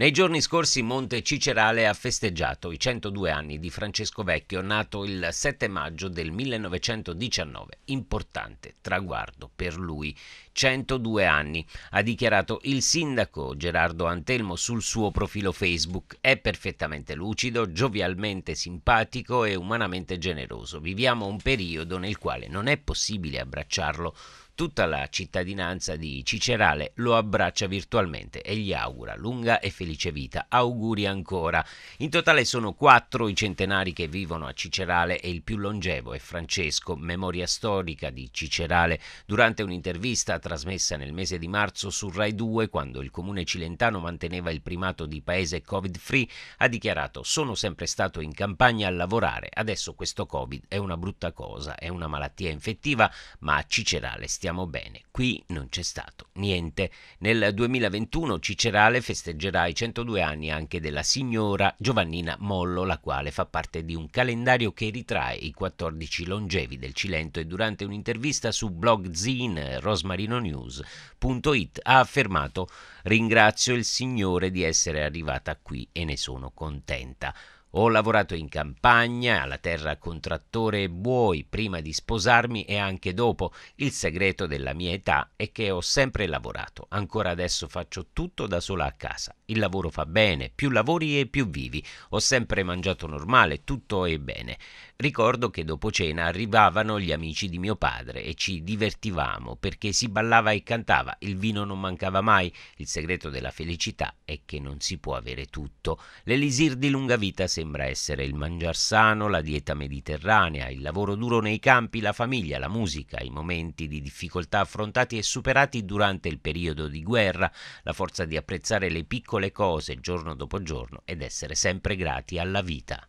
Nei giorni scorsi Monte Cicerale ha festeggiato i 102 anni di Francesco Vecchio, nato il 7 maggio del 1919. Importante traguardo per lui. 102 anni, ha dichiarato il sindaco Gerardo Antelmo sul suo profilo Facebook. È perfettamente lucido, giovialmente simpatico e umanamente generoso. Viviamo un periodo nel quale non è possibile abbracciarlo tutta la cittadinanza di Cicerale lo abbraccia virtualmente e gli augura lunga e felice vita. Auguri ancora. In totale sono quattro i centenari che vivono a Cicerale e il più longevo è Francesco, memoria storica di Cicerale. Durante un'intervista trasmessa nel mese di marzo su Rai 2, quando il comune cilentano manteneva il primato di paese Covid-free, ha dichiarato sono sempre stato in campagna a lavorare, adesso questo Covid è una brutta cosa, è una malattia infettiva, ma a Cicerale stiamo sappiamo bene, qui non c'è stato niente. Nel 2021 Cicerale festeggerà i 102 anni anche della signora Giovannina Mollo, la quale fa parte di un calendario che ritrae i 14 longevi del Cilento e durante un'intervista su blog zine rosmarinonews.it ha affermato «Ringrazio il Signore di essere arrivata qui e ne sono contenta». Ho lavorato in campagna, alla terra con trattore e buoi, prima di sposarmi e anche dopo. Il segreto della mia età è che ho sempre lavorato. Ancora adesso faccio tutto da sola a casa. Il lavoro fa bene, più lavori e più vivi. Ho sempre mangiato normale, tutto è bene. Ricordo che dopo cena arrivavano gli amici di mio padre e ci divertivamo perché si ballava e cantava, il vino non mancava mai. Il segreto della felicità è che non si può avere tutto. L'elisir di lunga vita sembra essere il mangiar sano, la dieta mediterranea, il lavoro duro nei campi, la famiglia, la musica, i momenti di difficoltà affrontati e superati durante il periodo di guerra, la forza di apprezzare le piccole piccole cose giorno dopo giorno ed essere sempre grati alla vita.